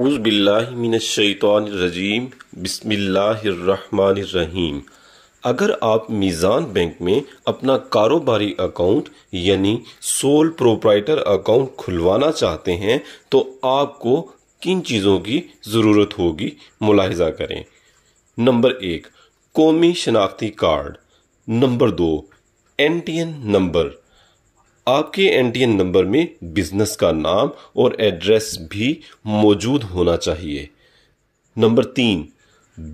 الرحمن الرحيم अगर आप मीज़ान बैंक में अपना कारोबारी अकाउंट यानी सोल प्रोप्राइटर अकाउंट खुलवाना चाहते हैं तो आपको किन चीज़ों की ज़रूरत होगी मुलाहजा करें नंबर एक कौमी शनाख्ती कार्ड नंबर दो एन टी एन नंबर आपके एन नंबर में बिजनेस का नाम और एड्रेस भी मौजूद होना चाहिए नंबर तीन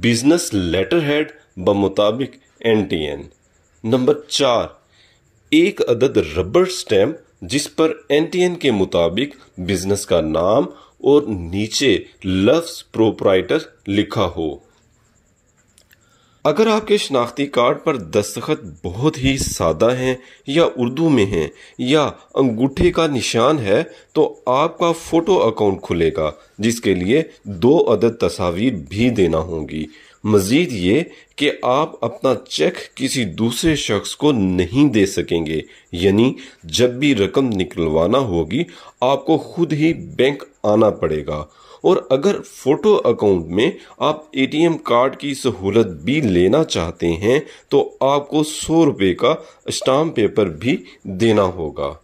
बिजनेस लेटर हेड मुताबिक एन नंबर चार एक अदद रबर स्टैम्प जिस पर एन के मुताबिक बिजनेस का नाम और नीचे लफ्स प्रोपराइटर लिखा हो अगर आपके शनाख्ती कार्ड पर दस्तखत बहुत ही सादा हैं या उर्दू में हैं या अंगूठे का निशान है तो आपका फ़ोटो अकाउंट खुलेगा जिसके लिए दो अदद तस्वीर भी देना होगी मजीद ये कि आप अपना चेक किसी दूसरे शख्स को नहीं दे सकेंगे यानी जब भी रकम निकलवाना होगी आपको खुद ही बैंक आना पड़ेगा और अगर फोटो अकाउंट में आप एटीएम कार्ड की सहूलत भी लेना चाहते हैं तो आपको सौ रुपये का स्टाम्प पेपर भी देना होगा